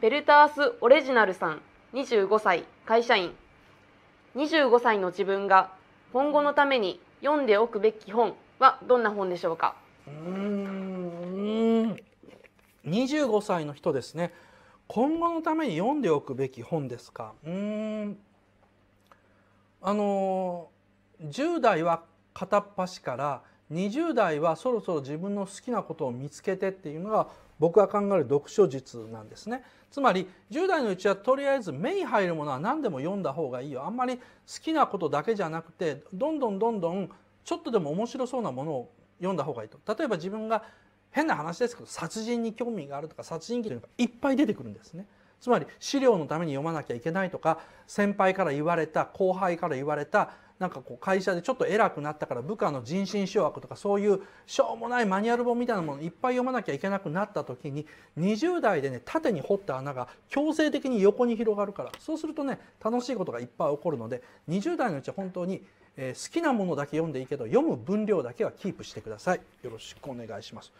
ベルタース・オレジナルさん、25歳、会社員。25歳の自分が今後のために読んでおくべき本はどんな本でしょうかうん25歳の人ですね今後のために読んでおくべき本ですかうんあの10代は片っ端から20代はそろそろ自分の好きなことを見つけてっていうのが僕が考える読書術なんですねつまり10代のうちはとりあえず目に入るものは何でも読んだ方がいいよあんまり好きなことだけじゃなくてどんどんどんどんちょっとでも面白そうなものを読んだ方がいいと例えば自分が変な話ですけど殺人に興味があるとか殺人鬼というのがいっぱい出てくるんですねつまり資料のために読まなきゃいけないとか先輩から言われた後輩から言われたなんかこう会社でちょっと偉くなったから部下の人心掌握とかそういうしょうもないマニュアル本みたいなものいっぱい読まなきゃいけなくなった時に20代でね縦に掘った穴が強制的に横に広がるからそうするとね楽しいことがいっぱい起こるので20代のうちは本当に、好きなものだけ読んでいいけど読む分量だけはキープしてください。よろしくお願いします。